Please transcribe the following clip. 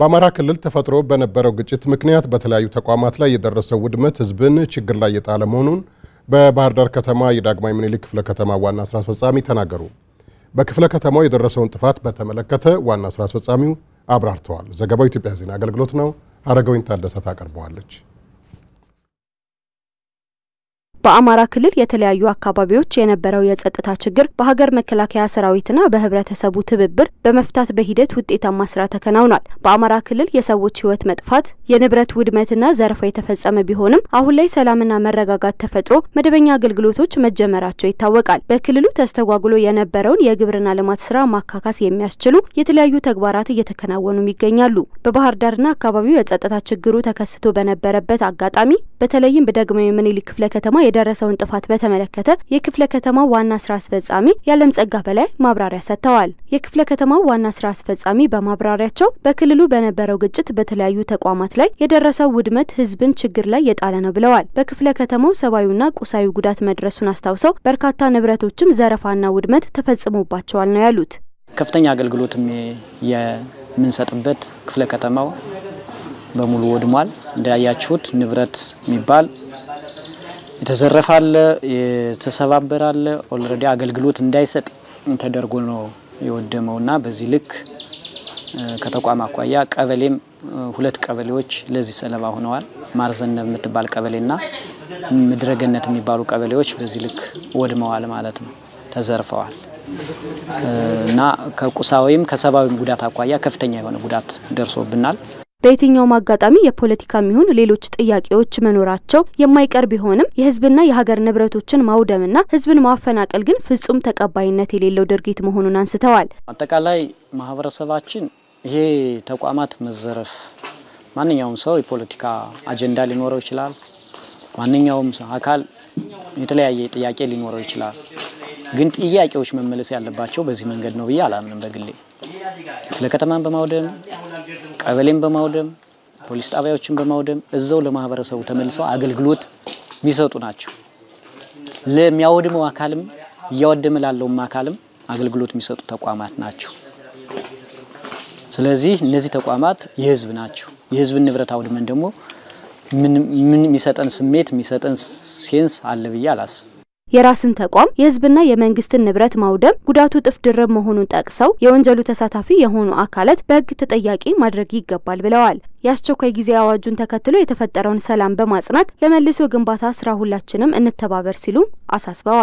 በአማራ ክልል ተፈጥሮ በነበረው ግጭት ምክንያት በተለያዩ ተቋማት ላይ የደረሰው ውድመት ህዝብን ችግር ላይ የጣለ መሆኑን በባህር ዳር ከተማ የዳግማዊ ምኒልክ ክፍለ ከተማ ዋና ስራ አስፈጻሚ ተናገሩ። በክፍለ ከተማው የደረሰውን ጥፋት በተመለከተ ዋና ስራ አስፈጻሚው አብራርተዋል። ዘገባው ኢትዮጵያ ዜና አገልግሎት ነው። አረጋዊን ታደሰ ታቀርበዋለች። በአማራ ክልል የተለያዩ አካባቢዎች የነበረው የጸጥታ ችግር በሀገር መከላከያ ሰራዊትና በህብረተሰቡ ትብብር በመፍታት በሂደት ውጤታማ ስራ ተከናውኗል። በአማራ ክልል የሰዎች ህይወት መጥፋት፣ የንብረት ውድመትና ዘረፋ የተፈጸመ ቢሆንም አሁን ላይ ሰላምና መረጋጋት ተፈጥሮ መደበኛ አገልግሎቶች መጀመራቸው ይታወቃል። በክልሉ ተስተጓጉሎ የነበረውን የግብርና ልማት ስራ ማካካስ የሚያስችሉ የተለያዩ ተግባራት እየተከናወኑም ይገኛሉ። በባህር ዳርና አካባቢው የጸጥታ ችግሩ ተከስቶ በነበረበት አጋጣሚ በተለይም በዳግማዊ ምኒልክ ክፍለ ከተማ የደረሰውን ጥፋት በተመለከተ የክፍለ ከተማው ዋና ስራ አስፈጻሚ ጸጋ በላይ ማብራሪያ ሰጥተዋል። የክፍለ ከተማው ዋና ስራ አስፈጻሚ በማብራሪያቸው በክልሉ በነበረው ግጭት በተለያዩ ተቋማት ላይ የደረሰው ውድመት ህዝብን ችግር ላይ የጣለ ነው ብለዋል። በክፍለ ከተማው ሰብአዊና ቁሳዊ ጉዳት መድረሱን አስታውሰው በርካታ ንብረቶችም ዘረፋና ውድመት ተፈጽሞባቸዋል ነው ያሉት። ከፍተኛ አገልግሎት የምንሰጥበት ክፍለ ከተማው በሙሉ ወድሟል። እንዳያችሁት ንብረት የሚባል የተዘረፋለ የተሰባበራለ ኦልሬዲ አገልግሎት እንዳይሰጥ ተደርጎ ነው የወደመው እና በዚህ ልክ ከተቋም አኳያ ቀበሌም ሁለት ቀበሌዎች ለዚህ ሰለባ ሆነዋል። ማርዘነብ የምትባል ቀበሌና ምድረገነት የሚባሉ ቀበሌዎች በዚህ ልክ ወድመዋል ማለት ነው፣ ተዘርፈዋል እና ከቁሳዊም ከሰብአዊም ጉዳት አኳያ ከፍተኛ የሆነ ጉዳት ደርሶብናል። በየትኛውም አጋጣሚ የፖለቲካ የሚሆኑ ሌሎች ጥያቄዎች መኖራቸው የማይቀር ቢሆንም የህዝብና የሀገር ንብረቶችን ማውደምና ህዝብን ማፈናቀል ግን ፍጹም ተቀባይነት የሌለው ድርጊት መሆኑን አንስተዋል። አጠቃላይ ማህበረሰባችን ይሄ ተቋማት መዘረፍ ማንኛውም ሰው የፖለቲካ አጀንዳ ሊኖረው ይችላል። ማንኛውም አካል የተለያየ ጥያቄ ሊኖረው ይችላል። ግን ጥያቄዎች መመለስ ያለባቸው በዚህ መንገድ ነው ብዬ አላምንም። በግሌ ስለ ከተማን በማውደም ቀበሌን በማውደም ፖሊስ ጣቢያዎችን በማውደም እዛው ለማህበረሰቡ ተመልሰው አገልግሎት የሚሰጡ ናቸው። ለሚያወድመው አካልም እያወደመ ላለውም አካልም አገልግሎት የሚሰጡ ተቋማት ናቸው። ስለዚህ እነዚህ ተቋማት የህዝብ ናቸው። የህዝብን ንብረት አውድመን ደግሞ ምን የሚሰጠን ስሜት የሚሰጠን ሴንስ አለ ብዬ አላስብ የራስን ተቋም የህዝብና የመንግስትን ንብረት ማውደም ጉዳቱ እጥፍ ድርብ መሆኑን ጠቅሰው የወንጀሉ ተሳታፊ የሆኑ አካላት በህግ ተጠያቂ ማድረግ ይገባል ብለዋል። የአስቸኳይ ጊዜ አዋጁን ተከትሎ የተፈጠረውን ሰላም በማጽናት ለመልሶ ግንባታ ስራ ሁላችንም እንተባበር ሲሉ አሳስበዋል።